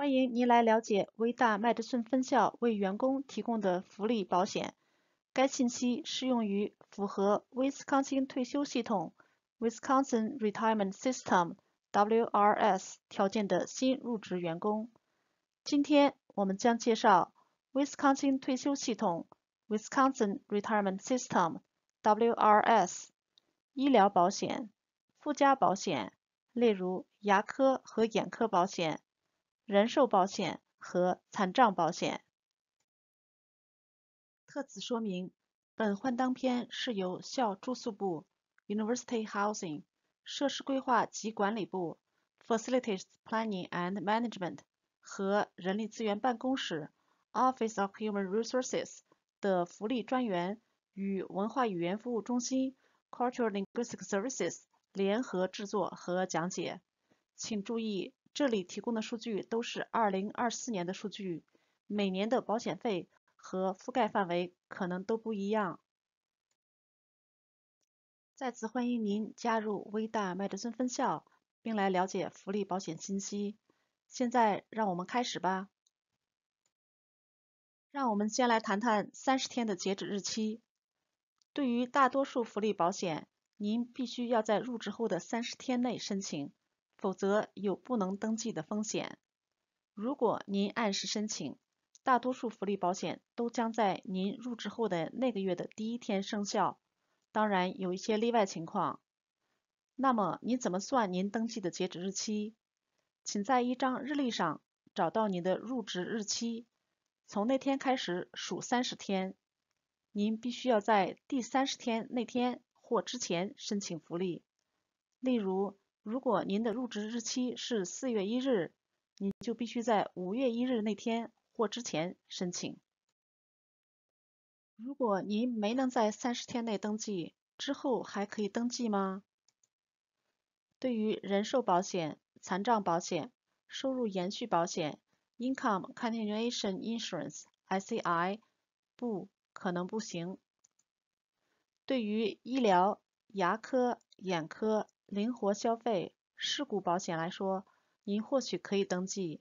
欢迎您来了解威大麦德逊分校为员工提供的福利保险。该信息适用于符合威斯康星退休系统 （Wisconsin Retirement System，WRS） 条件的新入职员工。今天我们将介绍威斯康星退休系统 （Wisconsin Retirement System，WRS） 医疗保险附加保险，例如牙科和眼科保险。人寿保险和残障保险。特此说明，本幻灯片是由校住宿部 （University Housing）、设施规划及管理部 （Facilities Planning and Management） 和人力资源办公室 （Office of Human Resources） 的福利专员与文化语言服务中心 （Cultural Linguistic Services） 联合制作和讲解。请注意。这里提供的数据都是二零二四年的数据，每年的保险费和覆盖范围可能都不一样。再次欢迎您加入微大麦德森分校，并来了解福利保险信息。现在让我们开始吧。让我们先来谈谈三十天的截止日期。对于大多数福利保险，您必须要在入职后的三十天内申请。否则有不能登记的风险。如果您按时申请，大多数福利保险都将在您入职后的那个月的第一天生效。当然，有一些例外情况。那么，你怎么算您登记的截止日期？请在一张日历上找到您的入职日期，从那天开始数三十天。您必须要在第三十天那天或之前申请福利。例如，如果您的入职日期是四月一日，你就必须在五月一日那天或之前申请。如果您没能在三十天内登记，之后还可以登记吗？对于人寿保险、残障保险、收入延续保险 （Income Continuation Insurance, ICI），不可能不行。对于医疗、牙科、眼科。灵活消费事故保险来说，您或许可以登记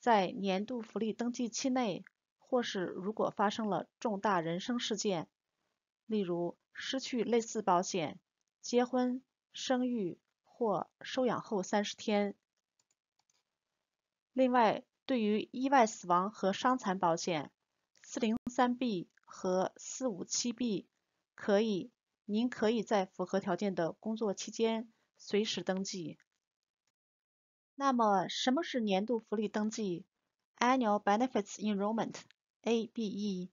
在年度福利登记期内，或是如果发生了重大人生事件，例如失去类似保险、结婚、生育或收养后三十天。另外，对于意外死亡和伤残保险，403b 和 457b 可以，您可以在符合条件的工作期间。随时登记。那么，什么是年度福利登记 （Annual Benefits Enrollment, ABE）？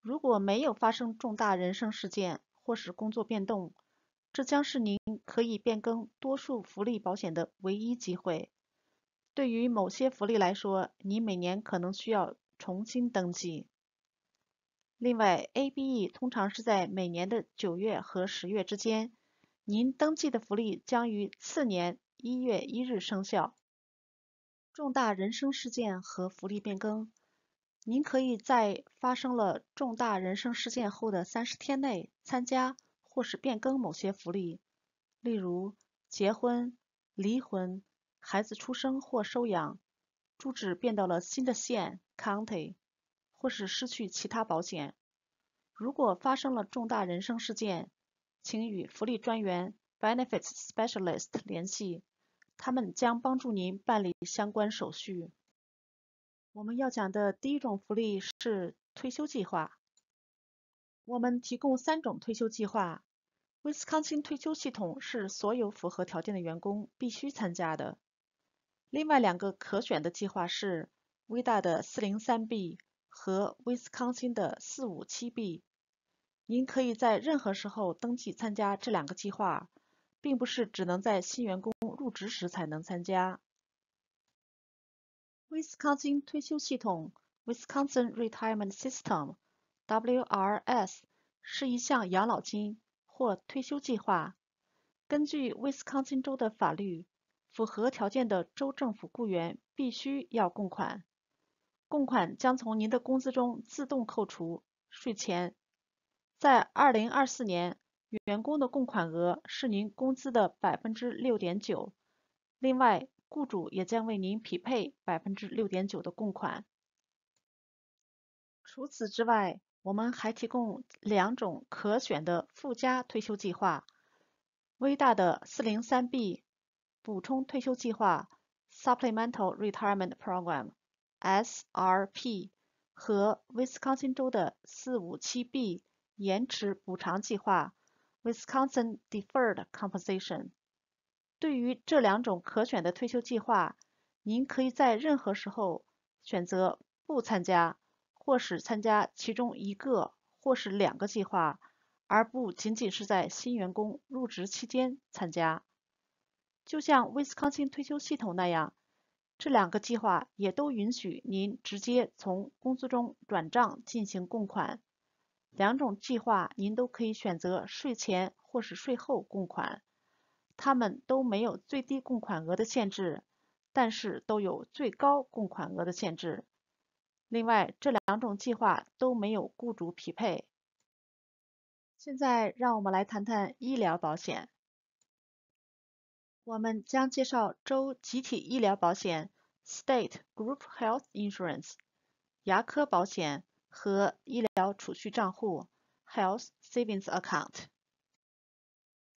如果没有发生重大人生事件或是工作变动，这将是您可以变更多数福利保险的唯一机会。对于某些福利来说，你每年可能需要重新登记。另外，ABE 通常是在每年的九月和十月之间。您登记的福利将于次年一月一日生效。重大人生事件和福利变更，您可以在发生了重大人生事件后的三十天内参加或是变更某些福利，例如结婚、离婚、孩子出生或收养、住址变到了新的县 （county） 或是失去其他保险。如果发生了重大人生事件，请与福利专员 （Benefits Specialist） 联系，他们将帮助您办理相关手续。我们要讲的第一种福利是退休计划。我们提供三种退休计划。威斯康星退休系统是所有符合条件的员工必须参加的。另外两个可选的计划是威大的 403b 和威斯康星的 457b。您可以在任何时候登记参加这两个计划，并不是只能在新员工入职时才能参加。威斯康星退休系统 （Wisconsin Retirement System，WRS） 是一项养老金或退休计划。根据威斯康星州的法律，符合条件的州政府雇员必须要供款，供款将从您的工资中自动扣除税前。在二零二四年，员工的供款额是您工资的百分之六点九。另外，雇主也将为您匹配百分之六点九的供款。除此之外，我们还提供两种可选的附加退休计划：微大的四零三 B 补充退休计划 （Supplemental Retirement Program, SRP） 和威斯康星州的四五七 B。延迟补偿计划 （Wisconsin Deferred Compensation） 对于这两种可选的退休计划，您可以在任何时候选择不参加，或是参加其中一个，或是两个计划，而不仅仅是在新员工入职期间参加。就像威斯康 n 退休系统那样，这两个计划也都允许您直接从工资中转账进行供款。两种计划您都可以选择税前或是税后供款，它们都没有最低供款额的限制，但是都有最高供款额的限制。另外，这两种计划都没有雇主匹配。现在让我们来谈谈医疗保险。我们将介绍州集体医疗保险 （State Group Health Insurance）、牙科保险。和医疗储蓄账户 （Health Savings Account）。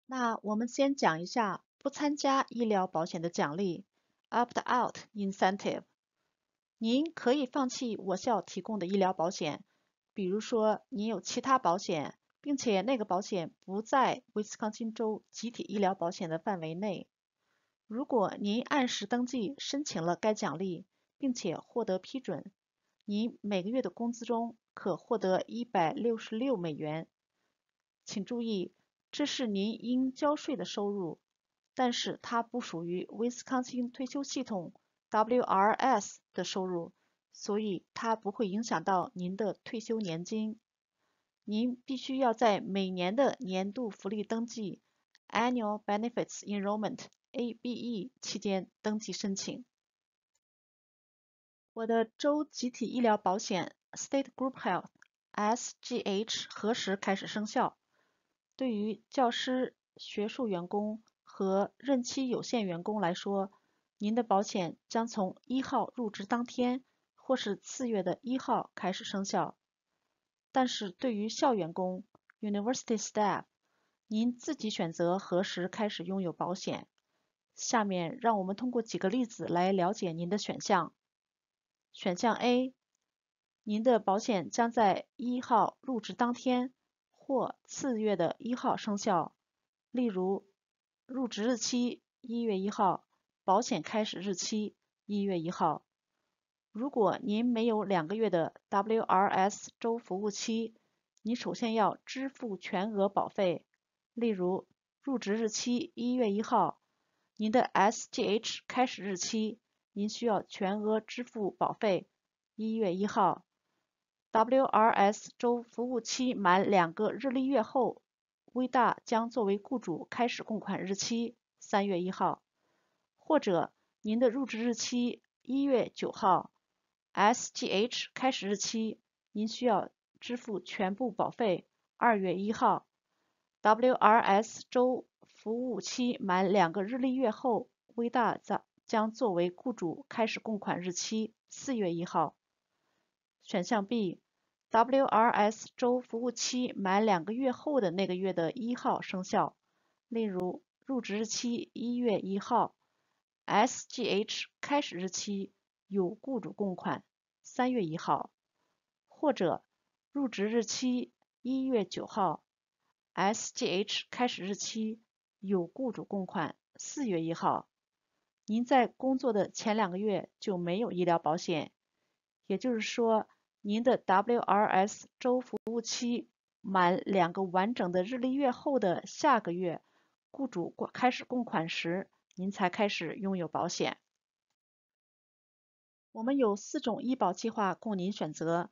那我们先讲一下不参加医疗保险的奖励 （Opt-Out Incentive）。您可以放弃我校提供的医疗保险，比如说您有其他保险，并且那个保险不在威斯康星州集体医疗保险的范围内。如果您按时登记申请了该奖励，并且获得批准。您每个月的工资中可获得一百六十六美元。请注意，这是您应交税的收入，但是它不属于威斯康星退休系统 （WRS） 的收入，所以它不会影响到您的退休年金。您必须要在每年的年度福利登记 （Annual Benefits Enrollment，ABE） 期间登记申请。我的州集体医疗保险 （State Group Health, SGH） 何时开始生效？对于教师、学术员工和任期有限员工来说，您的保险将从一号入职当天或是次月的一号开始生效。但是对于校员工 （University Staff），您自己选择何时开始拥有保险。下面让我们通过几个例子来了解您的选项。选项 A，您的保险将在一号入职当天或次月的一号生效。例如，入职日期一月一号，保险开始日期一月一号。如果您没有两个月的 WRS 周服务期，你首先要支付全额保费。例如，入职日期一月一号，您的 Sgh 开始日期。您需要全额支付保费，一月一号。WRS 周服务期满两个日历月后，微大将作为雇主开始供款日期三月一号，或者您的入职日期一月九号，Sgh 开始日期。您需要支付全部保费二月一号。WRS 周服务期满两个日历月后，微大在。将作为雇主开始供款日期，四月一号。选项 B，WRS 周服务期满两个月后的那个月的一号生效。例如，入职日期一月一号，SGH 开始日期有雇主供款三月一号，或者入职日期一月九号，SGH 开始日期有雇主供款四月一号。您在工作的前两个月就没有医疗保险，也就是说，您的 WRS 周服务期满两个完整的日历月后的下个月，雇主开始供款时，您才开始拥有保险。我们有四种医保计划供您选择。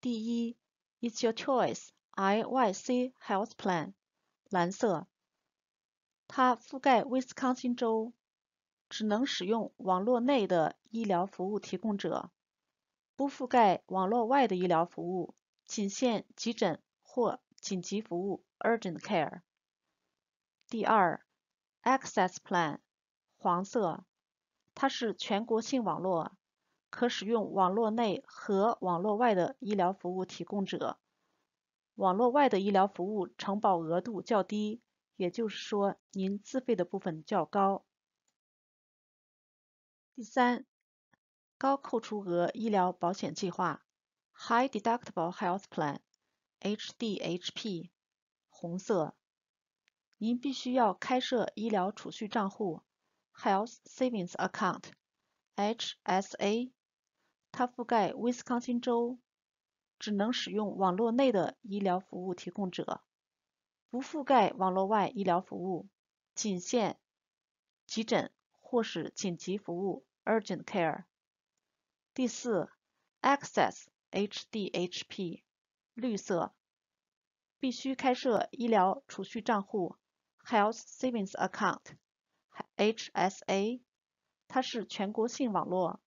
第一，It's Your Choice IYC Health Plan，蓝色，它覆盖威斯康星州。只能使用网络内的医疗服务提供者，不覆盖网络外的医疗服务，仅限急诊或紧急服务 （urgent care）。第二，access plan，黄色，它是全国性网络，可使用网络内和网络外的医疗服务提供者。网络外的医疗服务承保额度较低，也就是说，您自费的部分较高。第三，高扣除额医疗保险计划 （High Deductible Health Plan, HDHP），红色。您必须要开设医疗储蓄账户 （Health Savings Account, HSA）。它覆盖威斯康星州，只能使用网络内的医疗服务提供者，不覆盖网络外医疗服务，仅限急诊。或是紧急服务 （urgent care）。第四，Access HDP（ 绿色）必须开设医疗储蓄账户 （health savings account, HSA）。它是全国性网络，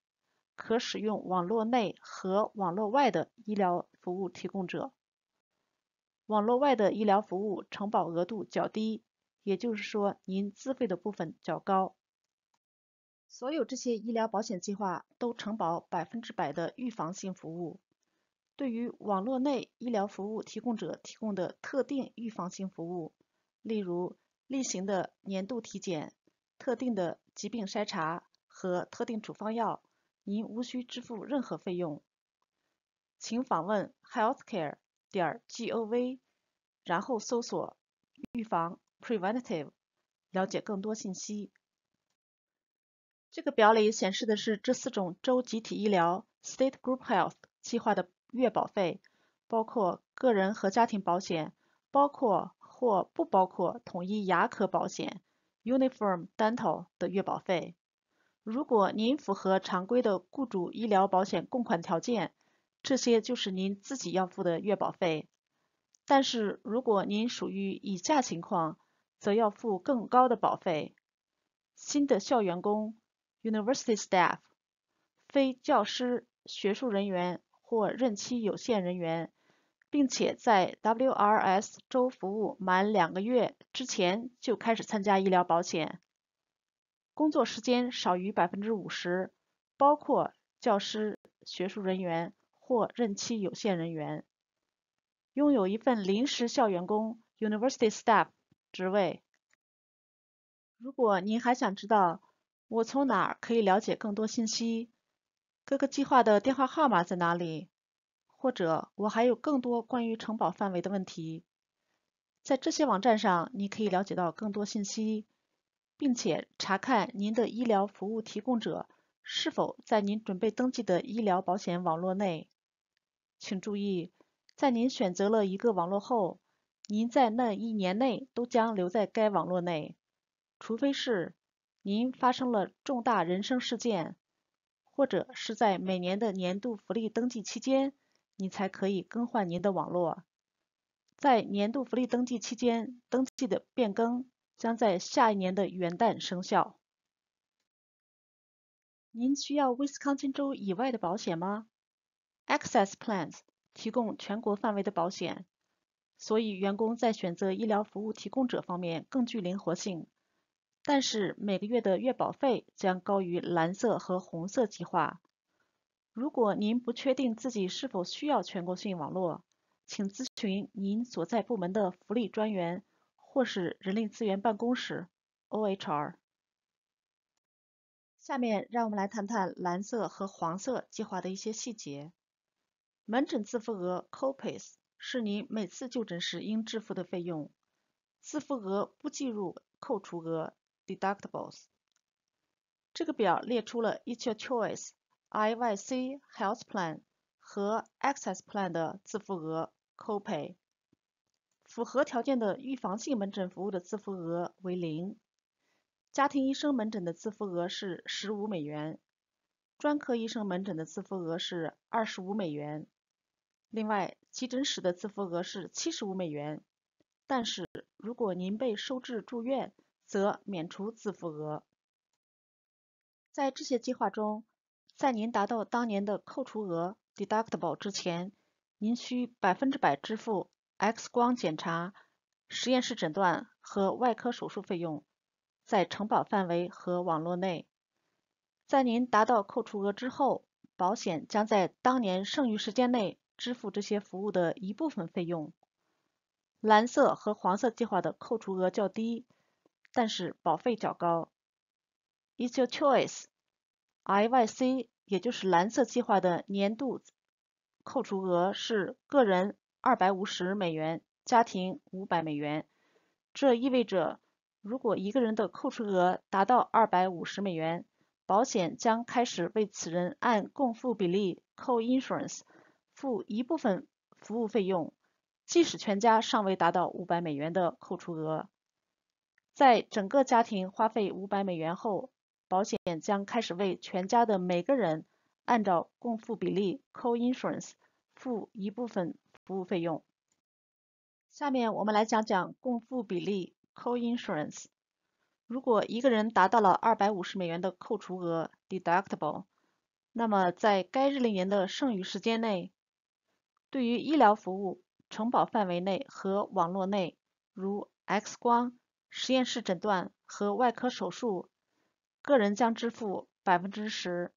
可使用网络内和网络外的医疗服务提供者。网络外的医疗服务承保额度较低，也就是说您自费的部分较高。所有这些医疗保险计划都承保百分之百的预防性服务。对于网络内医疗服务提供者提供的特定预防性服务，例如例行的年度体检、特定的疾病筛查和特定处方药，您无需支付任何费用。请访问 healthcare 点 gov，然后搜索预防 （preventive），了解更多信息。这个表里显示的是这四种州集体医疗 （State Group Health） 计划的月保费，包括个人和家庭保险，包括或不包括统一牙科保险 （Uniform Dental） 的月保费。如果您符合常规的雇主医疗保险供款条件，这些就是您自己要付的月保费。但是如果您属于以下情况，则要付更高的保费：新的校员工。University staff，非教师、学术人员或任期有限人员，并且在 WRS 州服务满两个月之前就开始参加医疗保险，工作时间少于百分之五十，包括教师、学术人员或任期有限人员，拥有一份临时校员工 （University staff） 职位。如果您还想知道，我从哪儿可以了解更多信息？各个计划的电话号码在哪里？或者我还有更多关于承保范围的问题？在这些网站上，你可以了解到更多信息，并且查看您的医疗服务提供者是否在您准备登记的医疗保险网络内。请注意，在您选择了一个网络后，您在那一年内都将留在该网络内，除非是。您发生了重大人生事件，或者是在每年的年度福利登记期间，你才可以更换您的网络。在年度福利登记期间登记的变更，将在下一年的元旦生效。您需要威斯康星州以外的保险吗？Access Plans 提供全国范围的保险，所以员工在选择医疗服务提供者方面更具灵活性。但是每个月的月保费将高于蓝色和红色计划。如果您不确定自己是否需要全国性网络，请咨询您所在部门的福利专员或是人力资源办公室 （OHR）。下面让我们来谈谈蓝色和黄色计划的一些细节。门诊自付额 （Copays） 是您每次就诊时应支付的费用，自付额不计入扣除额。deductibles。这个表列出了 Each Choice、IYC Health Plan 和 Access Plan 的自付额 copay。符合条件的预防性门诊服务的自付额为零。家庭医生门诊的自付额是15美元，专科医生门诊的自付额是25美元。另外，急诊室的自付额是75美元。但是，如果您被收治住院，则免除自付额。在这些计划中，在您达到当年的扣除额 （deductible） 之前，您需百分之百支付 X 光检查、实验室诊断和外科手术费用，在承保范围和网络内。在您达到扣除额之后，保险将在当年剩余时间内支付这些服务的一部分费用。蓝色和黄色计划的扣除额较低。但是保费较高。It's your choice。IYC，也就是蓝色计划的年度扣除额是个人二百五十美元，家庭五百美元。这意味着，如果一个人的扣除额达到二百五十美元，保险将开始为此人按共付比例 （co-insurance） 付一部分服务费用，即使全家尚未达到五百美元的扣除额。在整个家庭花费五百美元后，保险将开始为全家的每个人按照共付比例 （co-insurance） 付一部分服务费用。下面我们来讲讲共付比例 （co-insurance）。如果一个人达到了二百五十美元的扣除额 （deductible），那么在该日龄年的剩余时间内，对于医疗服务（承保范围内和网络内，如 X 光），实验室诊断和外科手术，个人将支付百分之十，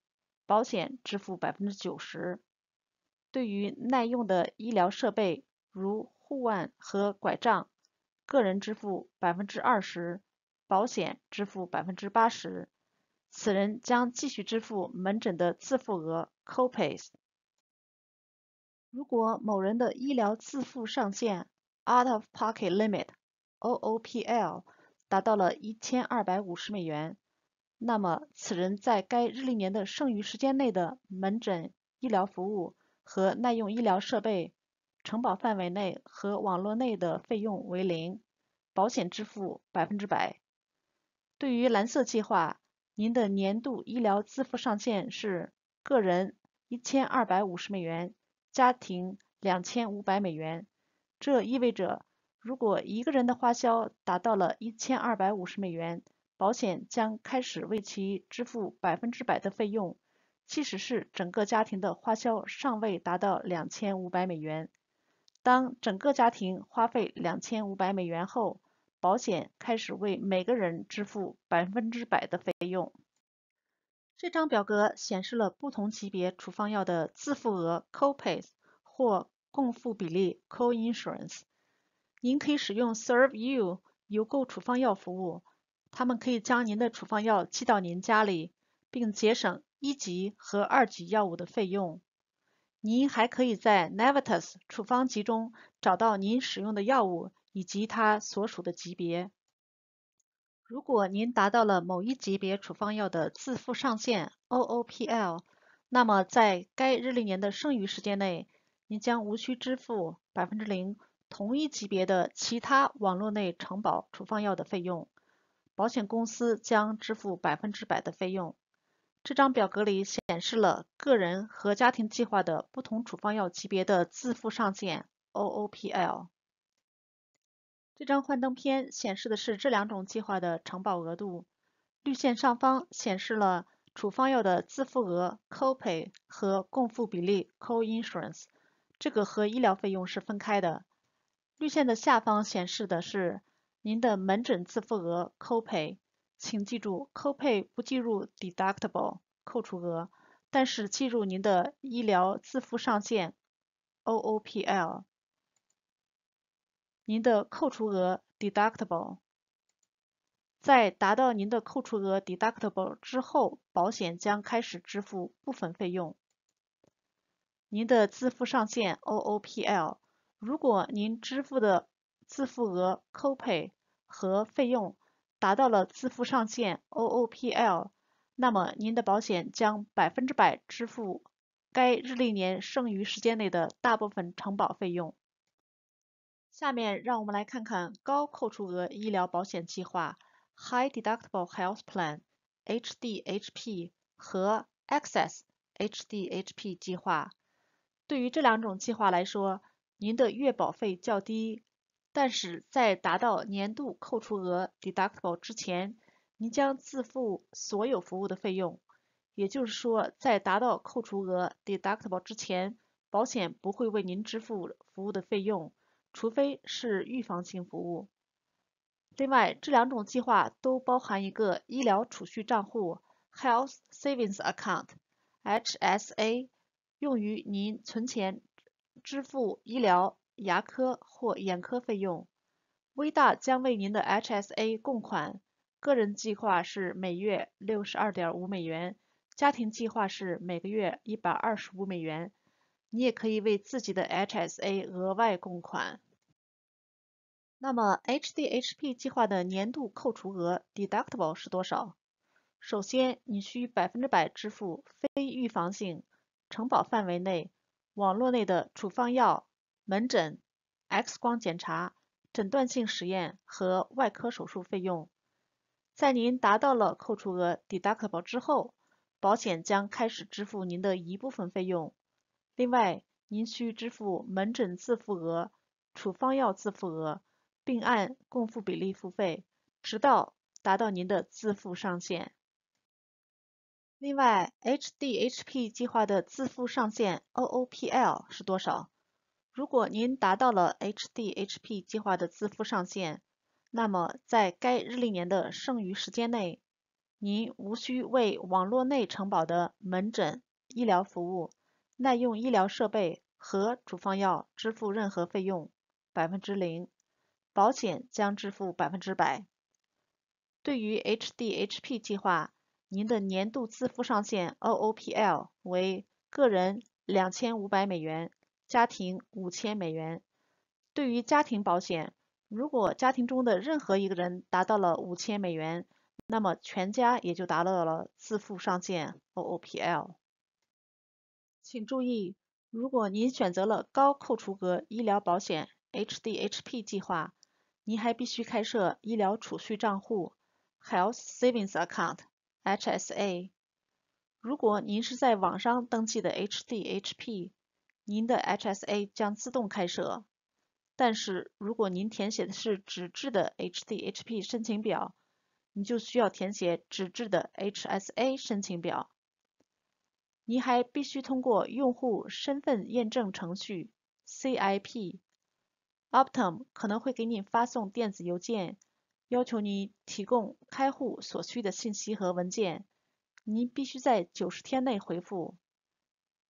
保险支付百分之九十。对于耐用的医疗设备，如护腕和拐杖，个人支付百分之二十，保险支付百分之八十。此人将继续支付门诊的自付额 （copay）。如果某人的医疗自付上限 （out-of-pocket limit）。O O P L 达到了一千二百五十美元，那么此人在该日历年的剩余时间内的门诊医疗服务和耐用医疗设备承保范围内和网络内的费用为零，保险支付百分之百。对于蓝色计划，您的年度医疗自付上限是个人一千二百五十美元，家庭两千五百美元，这意味着。如果一个人的花销达到了一千二百五十美元，保险将开始为其支付百分之百的费用，即使是整个家庭的花销尚未达到两千五百美元。当整个家庭花费两千五百美元后，保险开始为每个人支付百分之百的费用。这张表格显示了不同级别处方药的自付额 （copay） 或共付比例 （co-insurance）。您可以使用 Serve You 邮购处方药服务，他们可以将您的处方药寄到您家里，并节省一级和二级药物的费用。您还可以在 n a v i t a s 处方集中找到您使用的药物以及它所属的级别。如果您达到了某一级别处方药的自付上限 OOPL，那么在该日历年的剩余时间内，您将无需支付百分之零。同一级别的其他网络内承保处方药的费用，保险公司将支付百分之百的费用。这张表格里显示了个人和家庭计划的不同处方药级别的自付上限 （OOPL）。这张幻灯片显示的是这两种计划的承保额度。绿线上方显示了处方药的自付额 （copay） 和共付比例 （co-insurance），这个和医疗费用是分开的。绿线的下方显示的是您的门诊自付额扣赔，请记住，扣 y 不计入 deductible（ 扣除额），但是计入您的医疗自付上限 OOPL。您的扣除额 deductible，在达到您的扣除额 deductible 之后，保险将开始支付部分费用。您的自付上限 OOPL。如果您支付的自付额 copay 和费用达到了自付上限 OOPL，那么您的保险将百分之百支付该日历年剩余时间内的大部分承保费用。下面让我们来看看高扣除额医疗保险计划 High Deductible Health Plan (HDHP) 和 Access HDHP 计划。对于这两种计划来说，您的月保费较低，但是在达到年度扣除额 deductible 之前，您将自付所有服务的费用。也就是说，在达到扣除额 deductible 之前，保险不会为您支付服务的费用，除非是预防性服务。另外，这两种计划都包含一个医疗储蓄账户 health savings account HSA，用于您存钱。支付医疗、牙科或眼科费用，微大将为您的 HSA 供款。个人计划是每月六十二点五美元，家庭计划是每个月一百二十五美元。你也可以为自己的 HSA 额外供款。那么 HDHP 计划的年度扣除额 deductible 是多少？首先，你需百分之百支付非预防性承保范围内。网络内的处方药、门诊、X 光检查、诊断性实验和外科手术费用，在您达到了扣除额 deductible 之后，保险将开始支付您的一部分费用。另外，您需支付门诊自付额、处方药自付额，并按共付比例付费，直到达到您的自付上限。另外，HDHP 计划的自负上限 OOPL 是多少？如果您达到了 HDHP 计划的自负上限，那么在该日历年的剩余时间内，您无需为网络内承保的门诊医疗服务、耐用医疗设备和处方药支付任何费用，百分之零，保险将支付百分之百。对于 HDHP 计划。您的年度自付上限 OOPL 为个人两千五百美元，家庭五千美元。对于家庭保险，如果家庭中的任何一个人达到了五千美元，那么全家也就达到了自付上限 OOPL。请注意，如果您选择了高扣除额医疗保险 HDHP 计划，您还必须开设医疗储蓄账户 Health Savings Account。HSA。如果您是在网上登记的 HDHP，您的 HSA 将自动开设。但是，如果您填写的是纸质的 HDHP 申请表，你就需要填写纸质的 HSA 申请表。你还必须通过用户身份验证程序 CIP。Optum 可能会给你发送电子邮件。要求您提供开户所需的信息和文件，您必须在九十天内回复。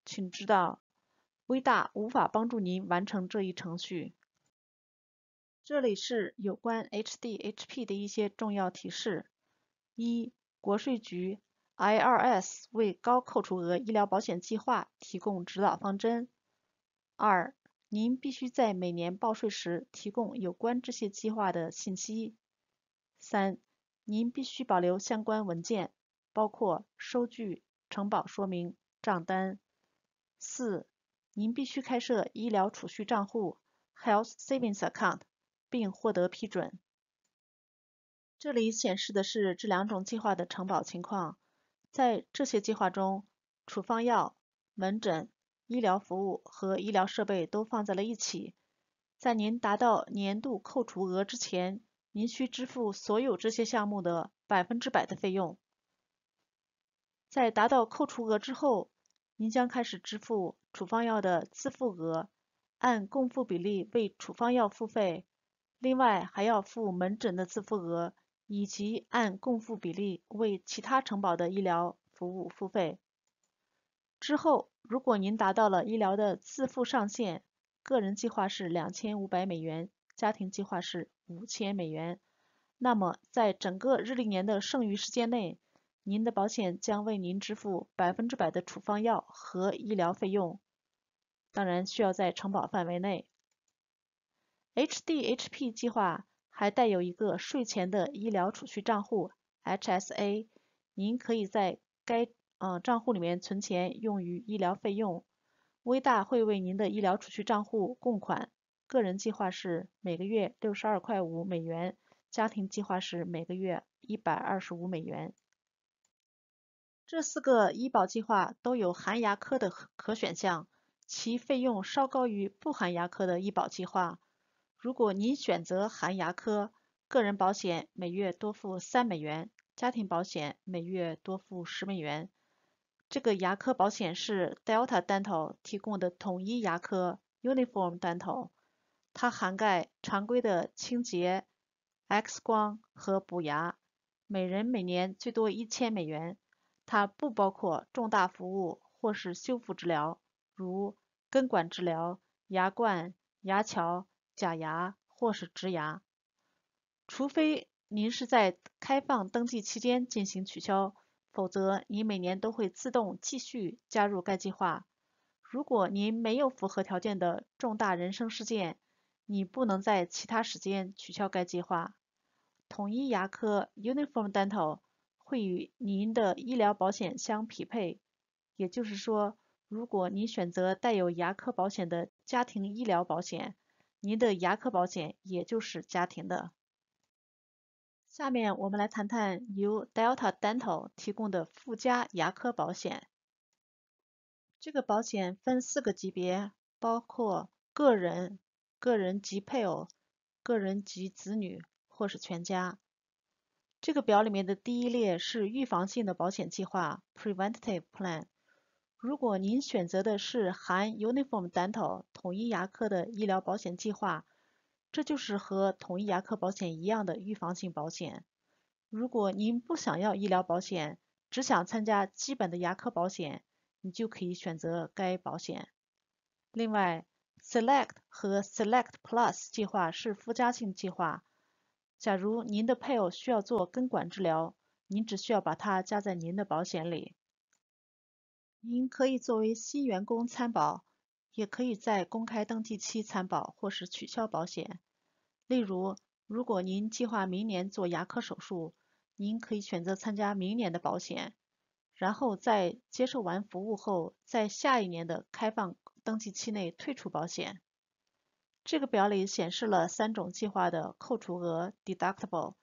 请知道，微大无法帮助您完成这一程序。这里是有关 H D H P 的一些重要提示：一、国税局 I R S 为高扣除额医疗保险计划提供指导方针；二、您必须在每年报税时提供有关这些计划的信息。三，您必须保留相关文件，包括收据、承保说明、账单。四，您必须开设医疗储蓄账户 （Health Savings Account） 并获得批准。这里显示的是这两种计划的承保情况。在这些计划中，处方药、门诊医疗服务和医疗设备都放在了一起。在您达到年度扣除额之前。您需支付所有这些项目的百分之百的费用。在达到扣除额之后，您将开始支付处方药的自付额，按共付比例为处方药付费。另外，还要付门诊的自付额，以及按共付比例为其他承保的医疗服务付费。之后，如果您达到了医疗的自付上限，个人计划是两千五百美元。家庭计划是五千美元，那么在整个日历年的剩余时间内，您的保险将为您支付百分之百的处方药和医疗费用，当然需要在承保范围内。H D H P 计划还带有一个税前的医疗储蓄账户 H S A，您可以在该嗯账户里面存钱用于医疗费用，微大会为您的医疗储蓄账户供款。个人计划是每个月六十二块五美元，家庭计划是每个月一百二十五美元。这四个医保计划都有含牙科的可选项，其费用稍高于不含牙科的医保计划。如果您选择含牙科，个人保险每月多付三美元，家庭保险每月多付十美元。这个牙科保险是 Delta Dental 提供的统一牙科 Uniform Dental。它涵盖常规的清洁、X 光和补牙，每人每年最多一千美元。它不包括重大服务或是修复治疗，如根管治疗、牙冠、牙桥、假牙或是植牙。除非您是在开放登记期间进行取消，否则您每年都会自动继续加入该计划。如果您没有符合条件的重大人生事件，你不能在其他时间取消该计划。统一牙科 （Uniform Dental） 会与您的医疗保险相匹配，也就是说，如果您选择带有牙科保险的家庭医疗保险，您的牙科保险也就是家庭的。下面我们来谈谈由 Delta Dental 提供的附加牙科保险。这个保险分四个级别，包括个人。个人及配偶、个人及子女或是全家。这个表里面的第一列是预防性的保险计划 （preventive plan）。如果您选择的是含 Uniform Dental（ 统一牙科）的医疗保险计划，这就是和统一牙科保险一样的预防性保险。如果您不想要医疗保险，只想参加基本的牙科保险，你就可以选择该保险。另外，Select 和 Select Plus 计划是附加性计划。假如您的配偶需要做根管治疗，您只需要把它加在您的保险里。您可以作为新员工参保，也可以在公开登记期参保或是取消保险。例如，如果您计划明年做牙科手术，您可以选择参加明年的保险，然后在接受完服务后，在下一年的开放。登记期内退出保险。这个表里显示了三种计划的扣除额 （deductible）、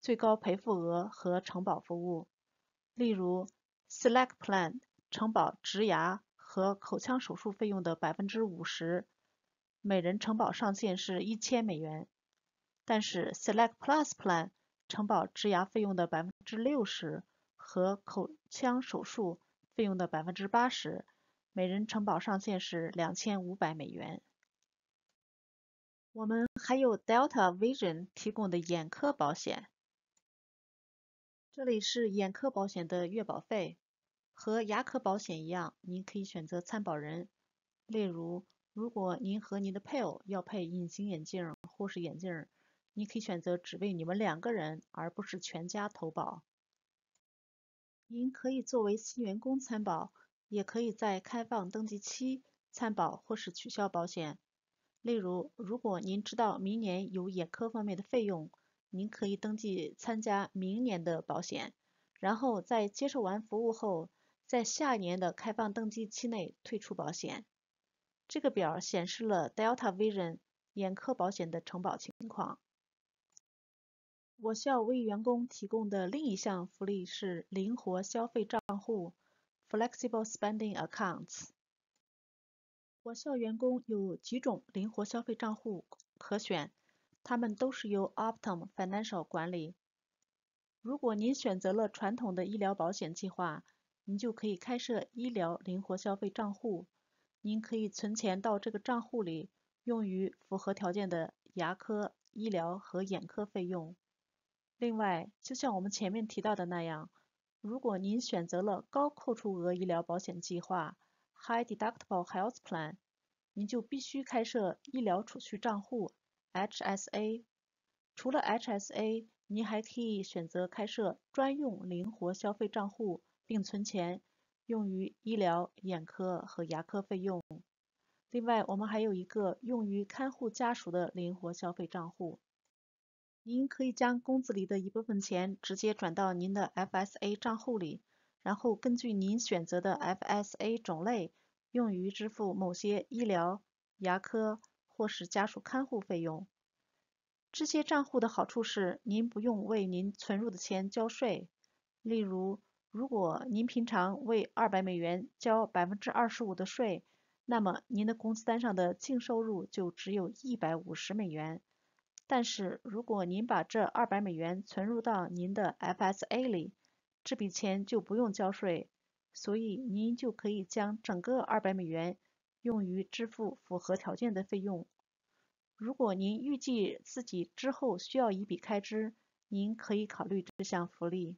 最高赔付额和承保服务。例如，Select Plan 承保植牙和口腔手术费用的百分之五十，每人承保上限是一千美元。但是，Select Plus Plan 承保植牙费用的百分之六十和口腔手术费用的百分之八十。每人承保上限是两千五百美元。我们还有 Delta Vision 提供的眼科保险。这里是眼科保险的月保费，和牙科保险一样，您可以选择参保人。例如，如果您和您的配偶要配隐形眼镜或是眼镜，你可以选择只为你们两个人，而不是全家投保。您可以作为新员工参保。也可以在开放登记期参保或是取消保险。例如，如果您知道明年有眼科方面的费用，您可以登记参加明年的保险，然后在接受完服务后，在下一年的开放登记期内退出保险。这个表显示了 Delta Vision 眼科保险的承保情况。我校为员工提供的另一项福利是灵活消费账户。Flexible spending accounts，我校员工有几种灵活消费账户可选，它们都是由 Optum Financial 管理。如果您选择了传统的医疗保险计划，您就可以开设医疗灵活消费账户。您可以存钱到这个账户里，用于符合条件的牙科、医疗和眼科费用。另外，就像我们前面提到的那样。如果您选择了高扣除额医疗保险计划 （High Deductible Health Plan），您就必须开设医疗储蓄账户 （HSA）。除了 HSA，您还可以选择开设专用灵活消费账户，并存钱用于医疗、眼科和牙科费用。另外，我们还有一个用于看护家属的灵活消费账户。您可以将工资里的一部分钱直接转到您的 FSA 账户里，然后根据您选择的 FSA 种类，用于支付某些医疗、牙科或是家属看护费用。这些账户的好处是，您不用为您存入的钱交税。例如，如果您平常为200美元交25%的税，那么您的工资单上的净收入就只有一百五十美元。但是，如果您把这二百美元存入到您的 FSA 里，这笔钱就不用交税，所以您就可以将整个二百美元用于支付符合条件的费用。如果您预计自己之后需要一笔开支，您可以考虑这项福利。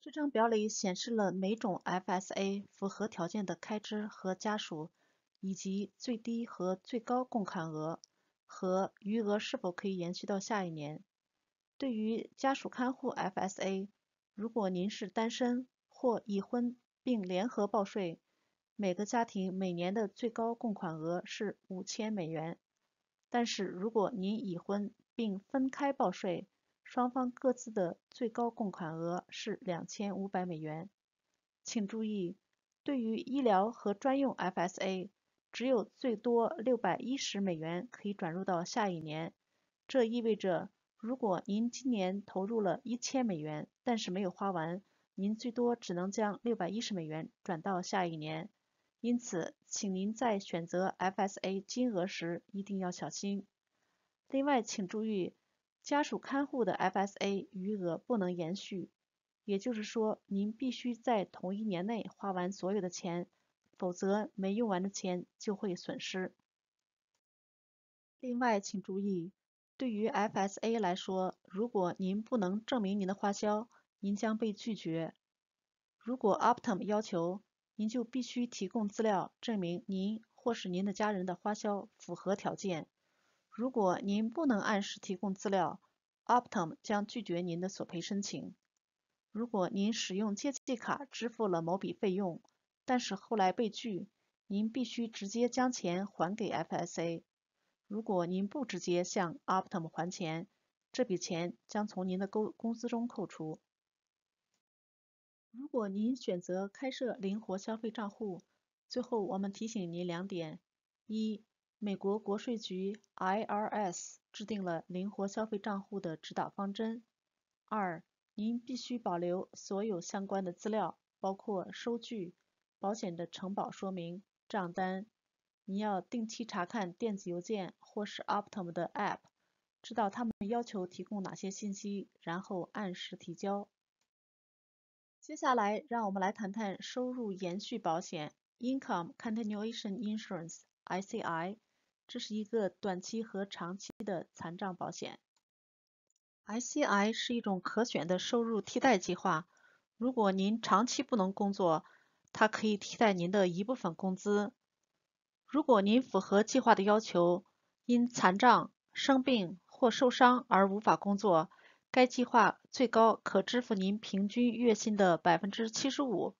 这张表里显示了每种 FSA 符合条件的开支和家属，以及最低和最高共款额。和余额是否可以延续到下一年？对于家属看护 FSA，如果您是单身或已婚并联合报税，每个家庭每年的最高供款额是五千美元。但是如果您已婚并分开报税，双方各自的最高供款额是两千五百美元。请注意，对于医疗和专用 FSA。只有最多六百一十美元可以转入到下一年，这意味着如果您今年投入了一千美元，但是没有花完，您最多只能将六百一十美元转到下一年。因此，请您在选择 FSA 金额时一定要小心。另外，请注意，家属看护的 FSA 余额不能延续，也就是说，您必须在同一年内花完所有的钱。否则，没用完的钱就会损失。另外，请注意，对于 FSA 来说，如果您不能证明您的花销，您将被拒绝。如果 Optum 要求，您就必须提供资料证明您或是您的家人的花销符合条件。如果您不能按时提供资料，Optum 将拒绝您的索赔申请。如果您使用借记卡支付了某笔费用，但是后来被拒，您必须直接将钱还给 FSA。如果您不直接向 Optum 还钱，这笔钱将从您的工工资中扣除。如果您选择开设灵活消费账户，最后我们提醒您两点：一，美国国税局 IRS 制定了灵活消费账户的指导方针；二，您必须保留所有相关的资料，包括收据。保险的承保说明、账单，你要定期查看电子邮件或是 Optum 的 App，知道他们要求提供哪些信息，然后按时提交。接下来，让我们来谈谈收入延续保险 （Income Continuation Insurance，ICI）。这是一个短期和长期的残障保险。ICI 是一种可选的收入替代计划。如果您长期不能工作，它可以替代您的一部分工资。如果您符合计划的要求，因残障、生病或受伤而无法工作，该计划最高可支付您平均月薪的百分之七十五。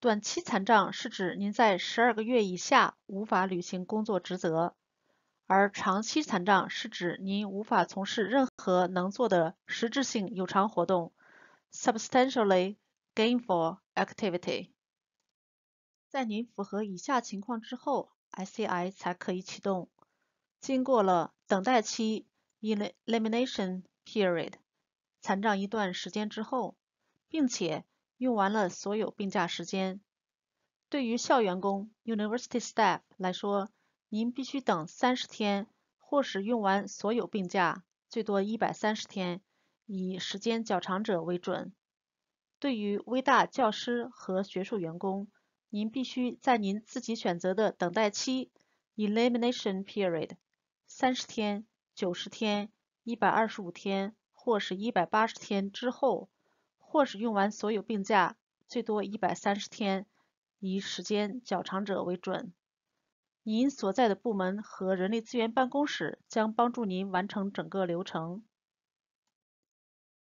短期残障是指您在十二个月以下无法履行工作职责，而长期残障是指您无法从事任何能做的实质性有偿活动 （substantially gainful）。Activity，在您符合以下情况之后，ICI 才可以启动。经过了等待期 （Elimination Period），残障一段时间之后，并且用完了所有病假时间。对于校员工 （University Staff） 来说，您必须等三十天，或是用完所有病假，最多一百三十天，以时间较长者为准。对于微大教师和学术员工，您必须在您自己选择的等待期 （elimination period） 三十天、九十天、一百二十五天或是一百八十天之后，或是用完所有病假（最多一百三十天），以时间较长者为准。您所在的部门和人力资源办公室将帮助您完成整个流程。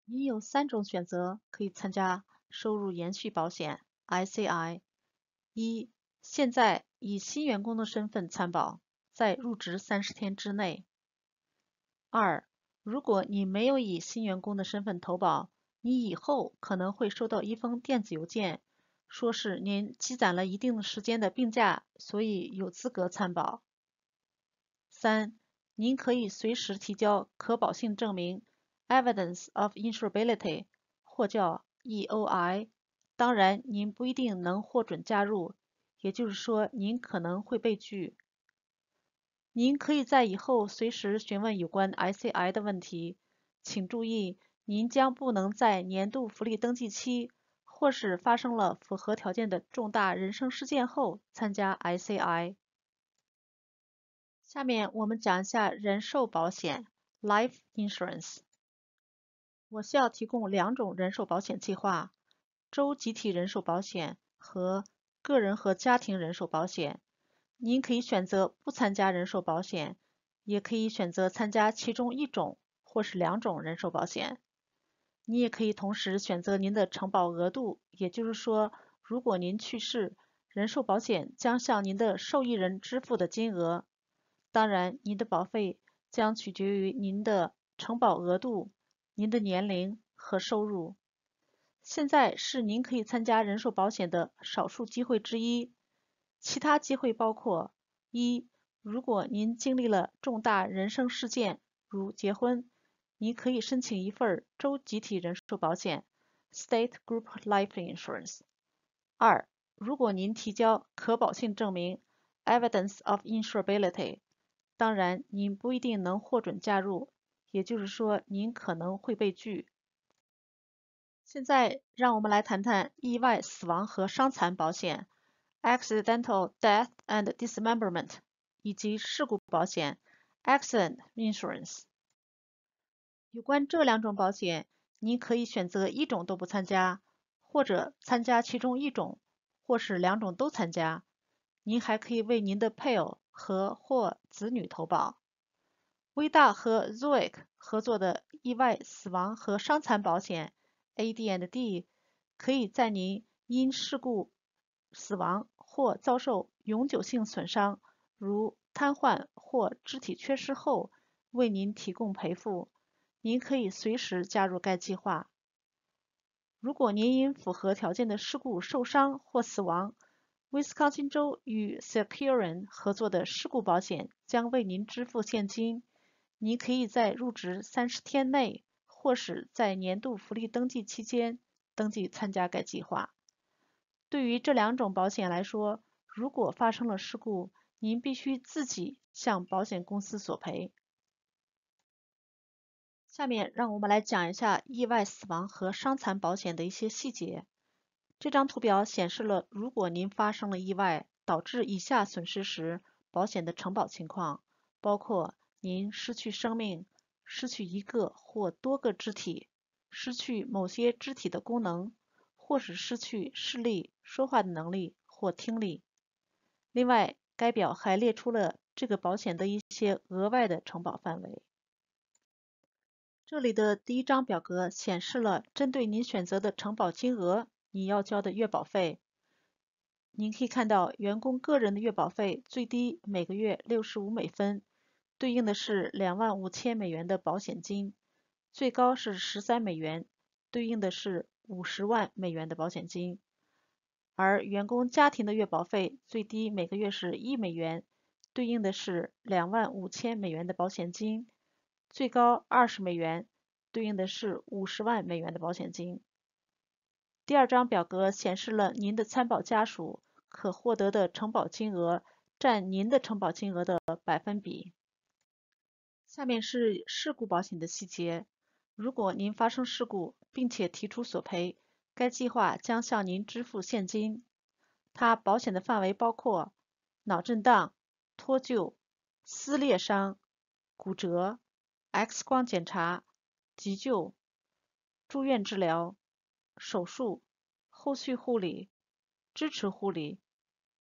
您有三种选择可以参加。收入延续保险 （ICI）。一、现在以新员工的身份参保，在入职三十天之内。二、如果你没有以新员工的身份投保，你以后可能会收到一封电子邮件，说是您积攒了一定时间的病假，所以有资格参保。三、您可以随时提交可保性证明 （Evidence of Insurability），或叫 EOI，当然您不一定能获准加入，也就是说您可能会被拒。您可以在以后随时询问有关 ICI 的问题。请注意，您将不能在年度福利登记期，或是发生了符合条件的重大人生事件后参加 ICI。下面我们讲一下人寿保险 （Life Insurance）。我校提供两种人寿保险计划：州集体人寿保险和个人和家庭人寿保险。您可以选择不参加人寿保险，也可以选择参加其中一种或是两种人寿保险。你也可以同时选择您的承保额度，也就是说，如果您去世，人寿保险将向您的受益人支付的金额。当然，您的保费将取决于您的承保额度。您的年龄和收入，现在是您可以参加人寿保险的少数机会之一。其他机会包括：一，如果您经历了重大人生事件，如结婚，您可以申请一份州集体人寿保险 （State Group Life Insurance）。二，如果您提交可保性证明 （Evidence of Insurability），当然，您不一定能获准加入。也就是说，您可能会被拒。现在，让我们来谈谈意外死亡和伤残保险 （accidental death and dismemberment） 以及事故保险 （accident insurance）。有关这两种保险，您可以选择一种都不参加，或者参加其中一种，或是两种都参加。您还可以为您的配偶和或子女投保。威大和 Zurich 合作的意外死亡和伤残保险 （AD and D） 可以在您因事故死亡或遭受永久性损伤（如瘫痪或肢体缺失）后为您提供赔付。您可以随时加入该计划。如果您因符合条件的事故受伤或死亡，威斯康星州与 s e c u r a n 合作的事故保险将为您支付现金。您可以在入职三十天内，或是在年度福利登记期间登记参加该计划。对于这两种保险来说，如果发生了事故，您必须自己向保险公司索赔。下面让我们来讲一下意外死亡和伤残保险的一些细节。这张图表显示了如果您发生了意外导致以下损失时，保险的承保情况，包括。您失去生命，失去一个或多个肢体，失去某些肢体的功能，或是失去视力、说话的能力或听力。另外，该表还列出了这个保险的一些额外的承保范围。这里的第一张表格显示了针对您选择的承保金额，你要交的月保费。您可以看到，员工个人的月保费最低每个月六十五美分。对应的是两万五千美元的保险金，最高是十三美元，对应的是五十万美元的保险金。而员工家庭的月保费最低每个月是一美元，对应的是两万五千美元的保险金，最高二十美元，对应的是五十万美元的保险金。第二张表格显示了您的参保家属可获得的承保金额占您的承保金额的百分比。下面是事故保险的细节。如果您发生事故并且提出索赔，该计划将向您支付现金。它保险的范围包括脑震荡、脱臼、撕裂伤、骨折、X 光检查、急救、住院治疗、手术、后续护理、支持护理、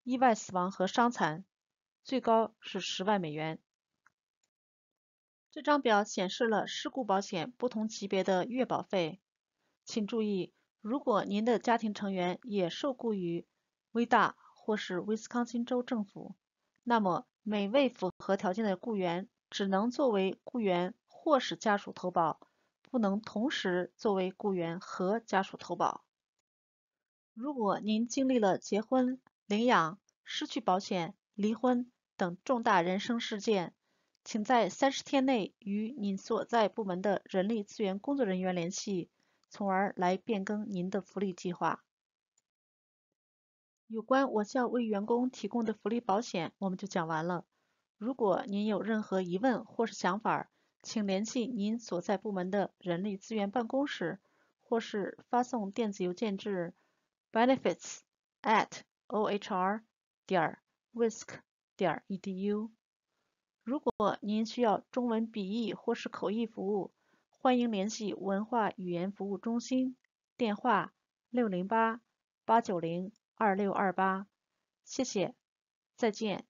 意外死亡和伤残，最高是十万美元。这张表显示了事故保险不同级别的月保费。请注意，如果您的家庭成员也受雇于威大或是威斯康星州政府，那么每位符合条件的雇员只能作为雇员或是家属投保，不能同时作为雇员和家属投保。如果您经历了结婚、领养、失去保险、离婚等重大人生事件，请在三十天内与您所在部门的人力资源工作人员联系，从而来变更您的福利计划。有关我校为员工提供的福利保险，我们就讲完了。如果您有任何疑问或是想法，请联系您所在部门的人力资源办公室，或是发送电子邮件至 benefits at ohr 点 w i s k 点 edu。如果您需要中文笔译或是口译服务，欢迎联系文化语言服务中心，电话六零八八九零二六二八，谢谢，再见。